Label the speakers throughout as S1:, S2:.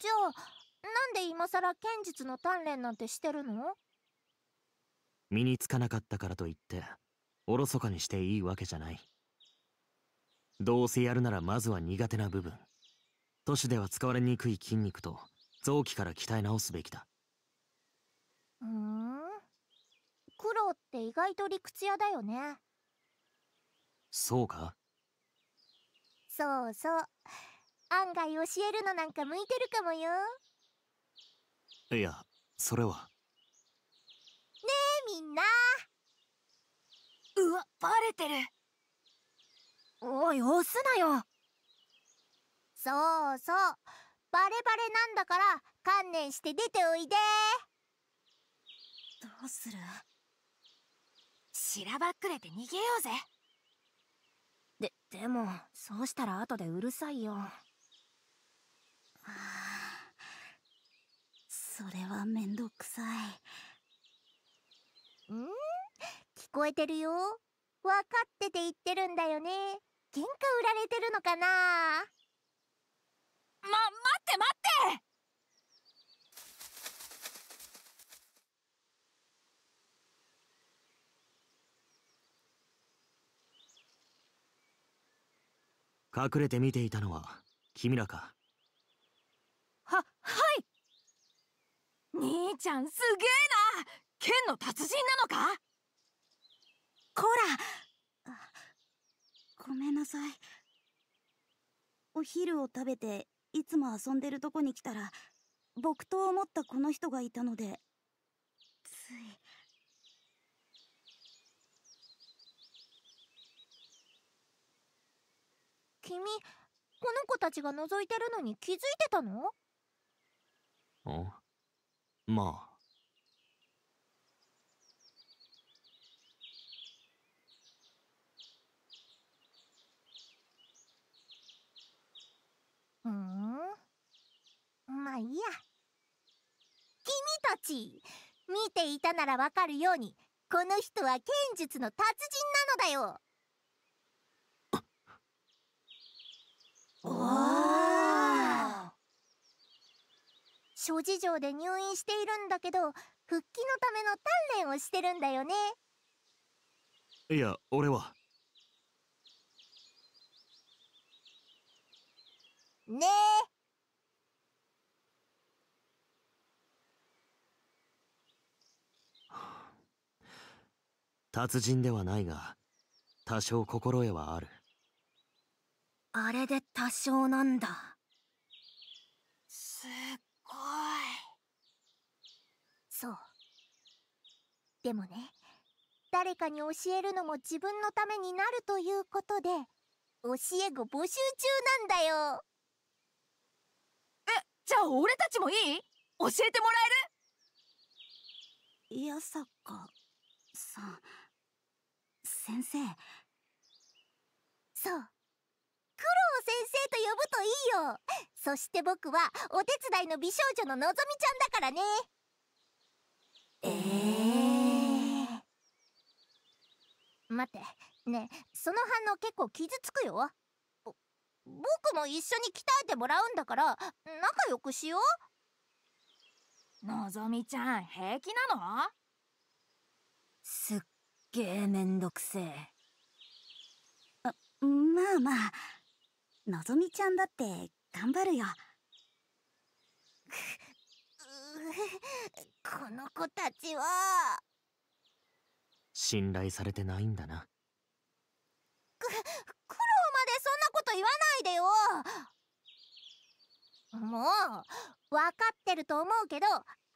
S1: じゃあなんで今さら剣術の鍛錬なんてしてるの
S2: 身につかなかったからといっておろそかにしていいわけじゃないどうせやるならまずは苦手な部分都市では使われにくい筋肉と臓器から鍛え直すべきだ
S1: ふん苦労って意外と理屈屋だよね
S2: そうか
S1: そうそう案外教えるのなんか向いてるかもよ
S2: いやそれは
S1: ねえみんなうわバレてるおい押すなよそうそうバレバレなんだから観念して出ておいでどうするしらばっくれ
S3: て逃げようぜででもそうしたら後でうるさいよ
S1: それはめんどくさいん聞こえてるよ分かってて言ってるんだよね喧嘩売られてるのかな
S3: ま、待って待って
S2: 隠れて見ていたのは君らか
S3: 兄ちゃんすげえな剣の達人なのかこらごめんなさいお昼を食べていつも遊んでるとこに来たら僕と思ったこの人がいた
S1: のでつい。君この子たちが覗いてるのに気づいてたの
S3: あまあ。
S1: いいや君たち見ていたならわかるようにこの人は剣術の達人なのだよおお諸事情で入院しているんだけど復帰のための鍛錬をしてるんだよね
S2: いや俺はねえ達人ではないが多少心得はある
S3: あれで多少な
S1: んだすっそうでもね誰かに教えるのも自分のためになるということで教え子募集中なんだよえじゃあ俺たちもいい教えてもら
S3: えるやさかさん
S1: 先生そう九郎先生と呼ぶといいよそして僕はお手伝いの美少女ののぞみちゃんだからねえー、待ってねその反応結構傷つくよぼ僕も一緒に鍛えてもらうんだから仲良くしようのぞ
S3: みちゃん平気なのすっげえめんどくせえあまあまあのぞみちゃんだって
S1: 頑張るよ この子たちは
S2: 信頼されてないんだな
S1: く苦労までそんなこと言わないでよもう分かってると思うけど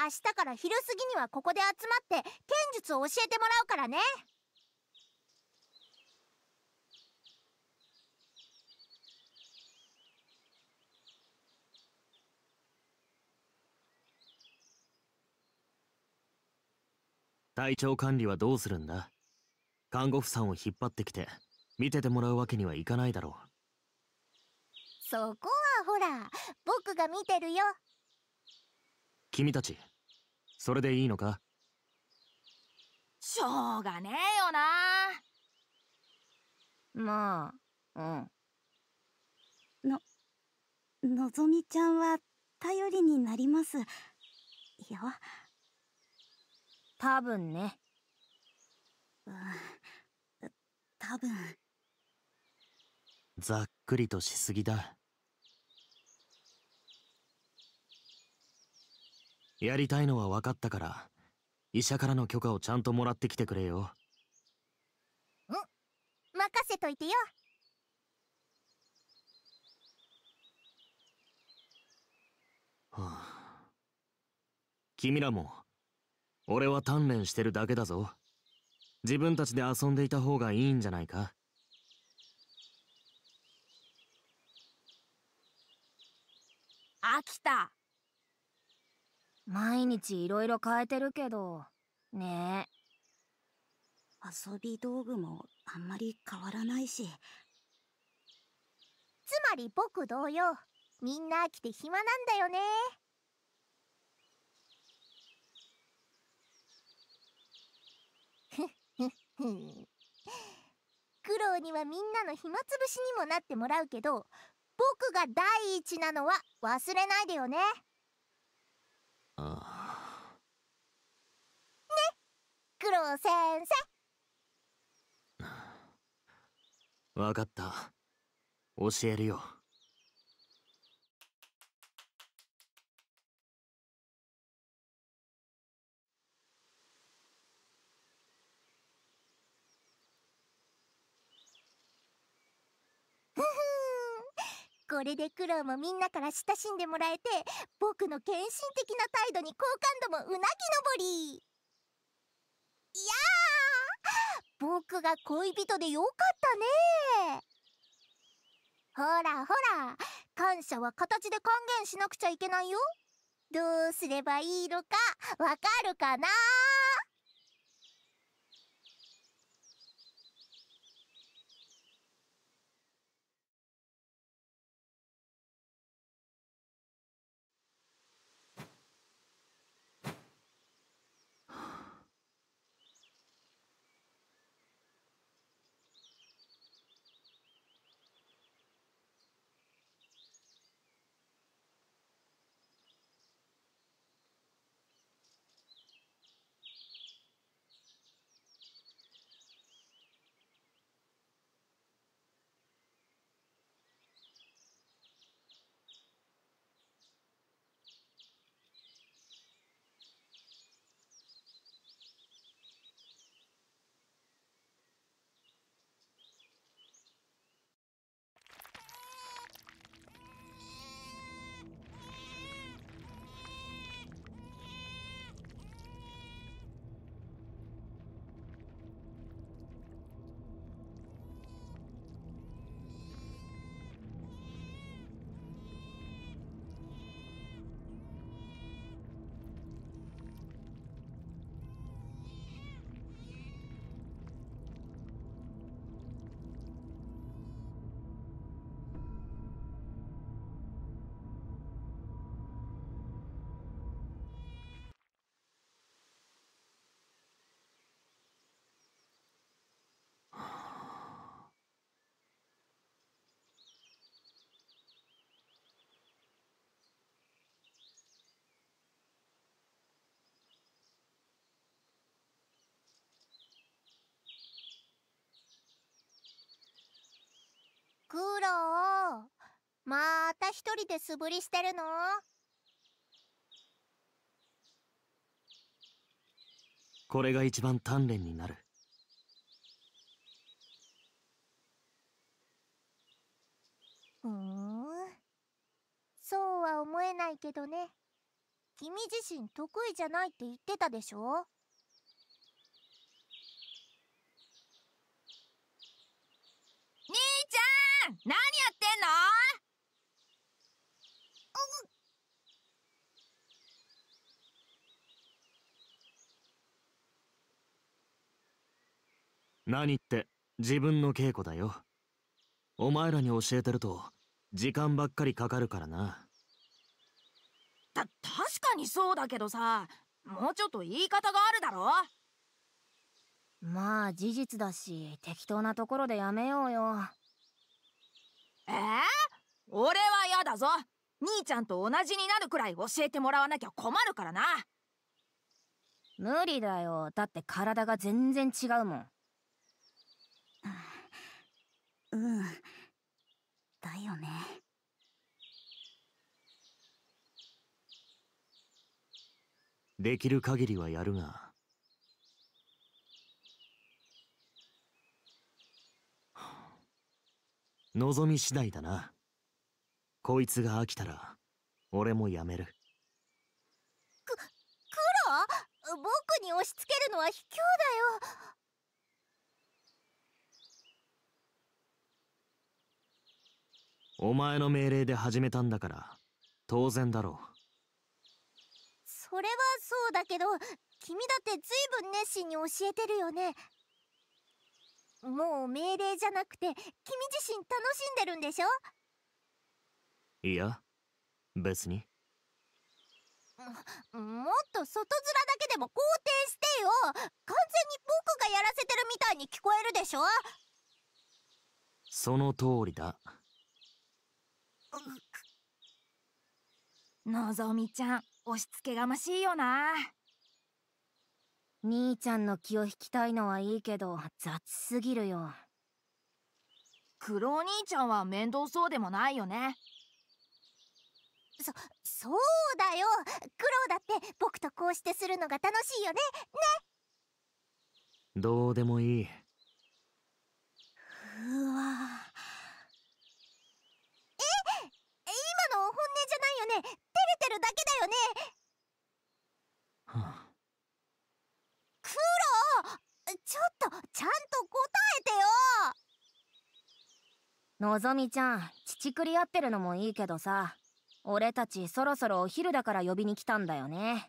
S1: 明日から昼過ぎにはここで集まって剣術を教えてもらうからね
S2: 体調管理はどうするんだ看護婦さんを引っ張ってきて見ててもらうわけにはいかないだろ
S1: うそこはほら僕が見てるよ
S2: 君たちそれでいいのか
S1: しょうがね
S2: えよなまあうんの
S3: のぞみちゃんは頼りになりますよ多分ねうん多分
S2: ざっくりとしすぎだやりたいのは分かったから医者からの許可をちゃんともらってきてくれよ
S1: うん任せといてよ
S2: はあ君らも俺は鍛錬してるだけだぞ自分たちで遊んでいた方がいいんじゃないか
S3: 飽きた毎日いろいろ変えてるけどねえ遊び道具も
S1: あんまり変わらないしつまり僕同様みんな飽きて暇なんだよね苦労にはみんなの暇つぶしにもなってもらうけど僕が第一なのは忘れないでよねああね苦労先生
S2: 分かった教えるよ
S1: これで苦労もみんなから親しんでもらえて僕の献身的な態度に好感度もうなぎ登りいや僕が恋人でよかったねほらほら感謝は形で還元しなくちゃいけないよどうすればいいのかわかるかな苦労また一人で素振りしてるの
S2: これが一番鍛錬になるーん
S1: そうは思えないけどね君自身得意じゃないって言ってたでしょ
S3: ん何やってんの
S2: 何って自分の稽古だよお前らに教えてると時間ばっかりかかるからな
S3: た確かにそうだけどさもうちょっと言い方があるだろまあ事実だし適当なところでやめようよえー、俺は嫌だぞ兄ちゃんと同じになるくらい教えてもらわなきゃ困るからな無理だよだって体が全然違うもんうんだよね
S2: できる限りはやるが望み次第だなこいつが飽きたら俺もやめるく
S1: 黒僕に押し付けるのは卑怯だよ
S2: お前の命令で始めたんだから当然だろう
S1: それはそうだけど君だってずいぶん熱心に教えてるよねもう命令じゃなくて君自身楽しんでるんでしょ
S2: いや別に
S1: もっと外面だけでも肯定してよ完全に僕がやらせてるみたいに聞こえるでしょ
S2: その通りだ
S3: のぞみちゃん押しつけがましいよな兄ちゃんの気を引きたいのはいいけど雑すぎるよ黒お兄ちゃんは面倒そうでもないよね
S1: そそうだよ苦労だって僕とこうしてするのが楽しいよねね
S2: どうでもいいうわえ
S1: 今の本音じゃないよね照れてるだけだよねちょっとちゃんと答えて
S3: よのぞみちゃん乳くり合ってるのもいいけどさ俺たちそろそろお昼だから呼びに来たんだよね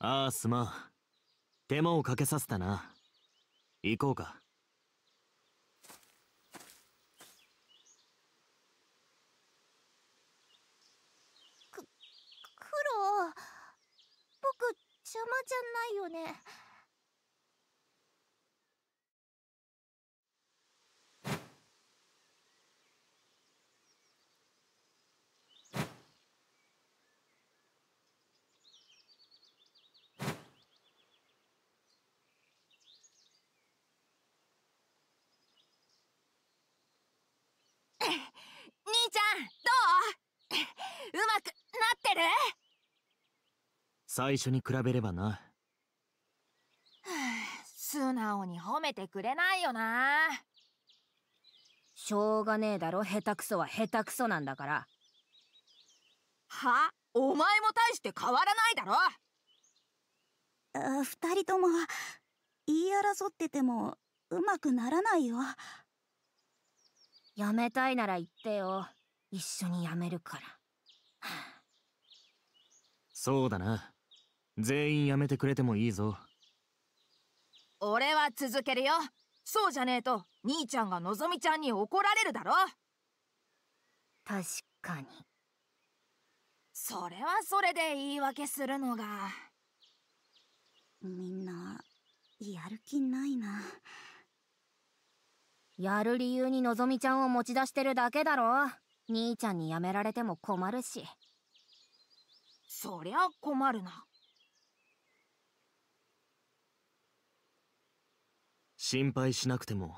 S2: ああすまん手間をかけさせたな行こうか
S1: く苦労僕邪魔じゃないよね
S3: る
S2: 最初に比べればな
S3: 素直に褒めてくれないよなしょうがねえだろ下手くそは下手くそなんだからはお前も大して変わらないだろあ二人とも言い争っててもうまくならないよやめたいなら言ってよ一緒にやめるから
S2: そうだな全員やめてくれてもいいぞ
S3: 俺は続けるよそうじゃねえと兄ちゃんがのぞみちゃんに怒られるだろ確かにそれはそれで言い訳するのがみんなやる気ないなやる理由にのぞみちゃんを持ち出してるだけだろ兄ちゃんにやめられても困るしそりゃ困るな
S2: 心配しなくても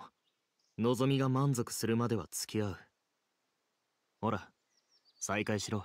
S2: 望みが満足するまでは付き合うほら再会しろ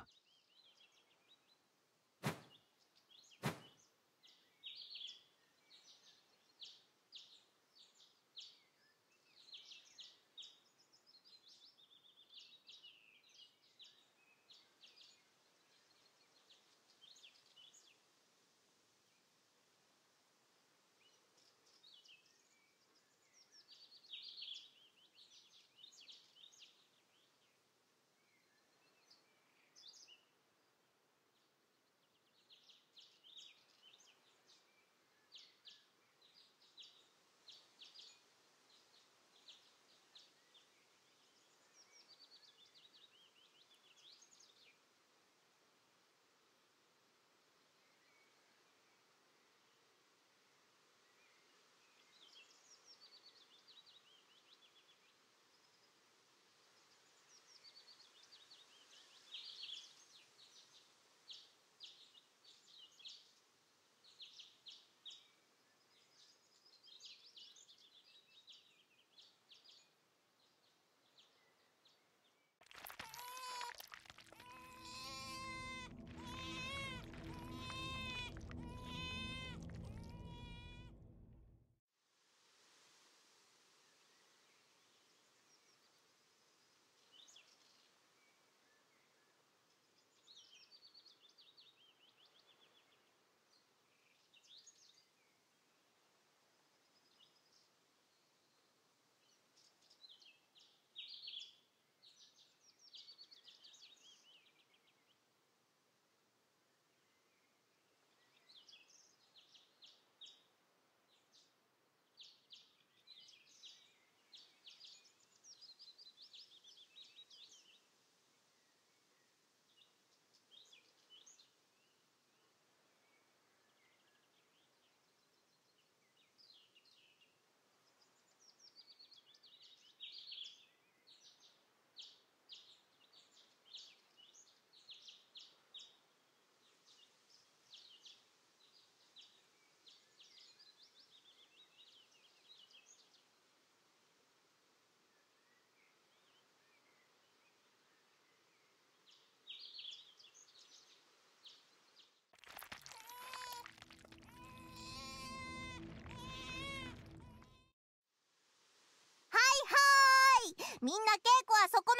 S1: みんな稽古はそこ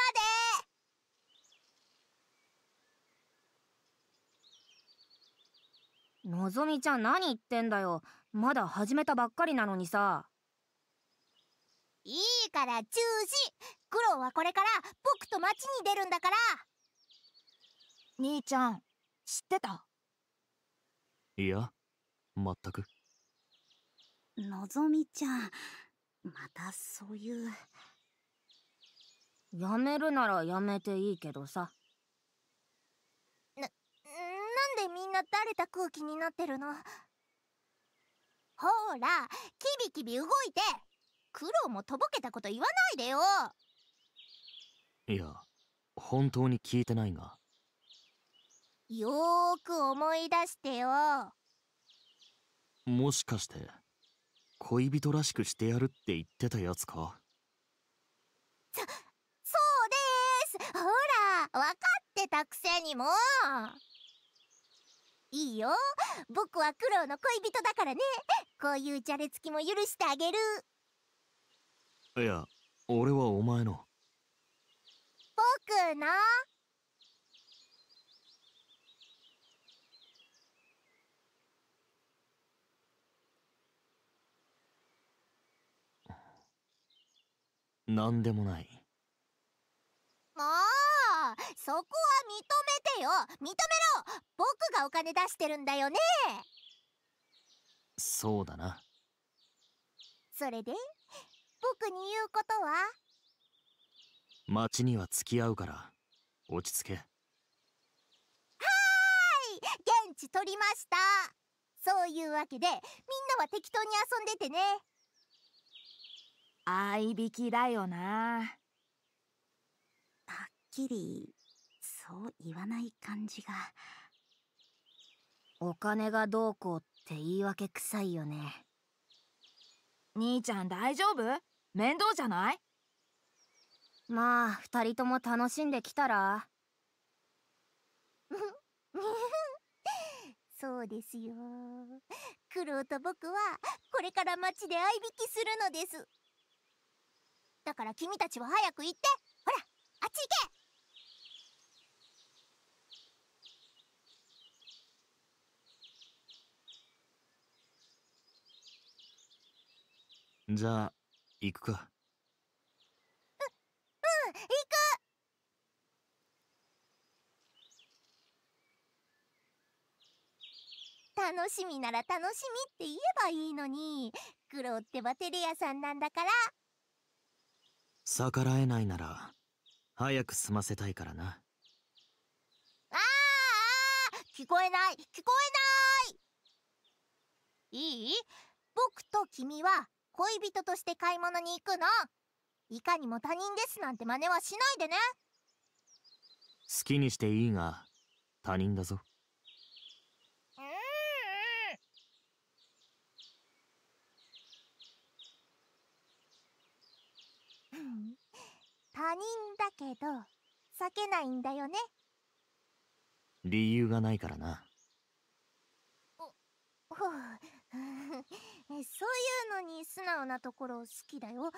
S3: までのぞみちゃん何言ってんだよまだ始めたばっかりなのにさ
S1: いいから中止クロはこれから僕と町に出るんだから兄ちゃん知ってた
S2: いやまったく
S3: のぞみちゃんま
S1: たそういう
S3: やめるならやめていいけど
S1: さななんでみんな誰れた空気になってるのほらキビキビ動いて苦労もとぼけたこと言わないでよ
S2: いや本当に聞いてないが
S1: よーく思い出してよ
S2: もしかして恋人らしくしてやるって言ってたやつか
S1: 分かってたくせにもいいよ僕は苦労の恋人だからねこういうじゃれつきも許してあげる
S2: いや俺はお前の
S1: 僕の
S2: 何でもない
S1: そこは認めてよ認めろ僕がお金出してるんだよね
S2: そうだな
S1: それで僕に言うことは
S2: 町には付き合うから落ち着けは
S1: ーい現地取りましたそういうわけでみんなは適当に遊んでてね
S3: 合いびきだよ
S1: な
S3: はっきりそう言わない感じがお金がどうこうって言い訳臭いよね兄ちゃん大丈夫面倒じゃないまあ2人とも楽しんできたら
S1: そうですよ苦労と僕はこれから街で合い引きするのですだから君たちは早く行ってほらあっち行け
S2: じゃあ行くかうう
S1: ん行く楽しみなら楽しみって言えばいいのに苦労ってばテレ屋さんなんだから
S2: 逆らえないなら早く済ませたいからなあ
S1: あ聞こえない聞こえないいい僕と君は恋人として買い物に行くのいかにも他人ですなんて真似はしないでね
S2: 好きにしていいが他人だぞ
S1: 他人だけど避けないんだよね
S2: 理由がないからな。
S1: おうそういうのに素直なところ好きだよ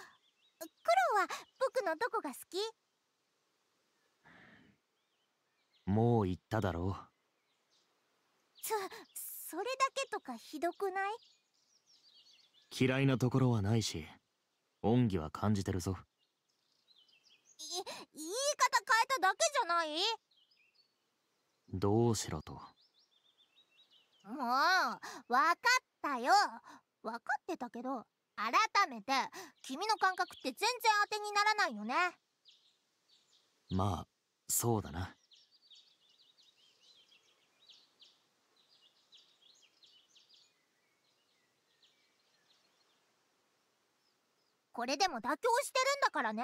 S1: 黒は僕のどこが好き
S2: もう言っただろう
S1: そそれだけとかひどくない
S2: 嫌いなところはないし恩義は感じてるぞ
S1: い言い方変えただけじゃない
S2: どうしろと
S1: もう分かったよ分かってたけど改めて君の感覚って全然当てにならないよね
S2: まあそうだな
S1: これでも妥協してるんだからね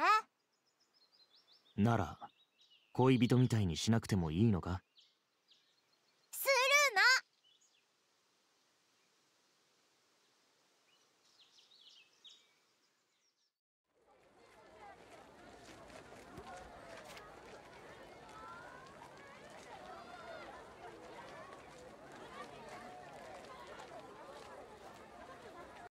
S2: なら恋人みたいにしなくてもいいのか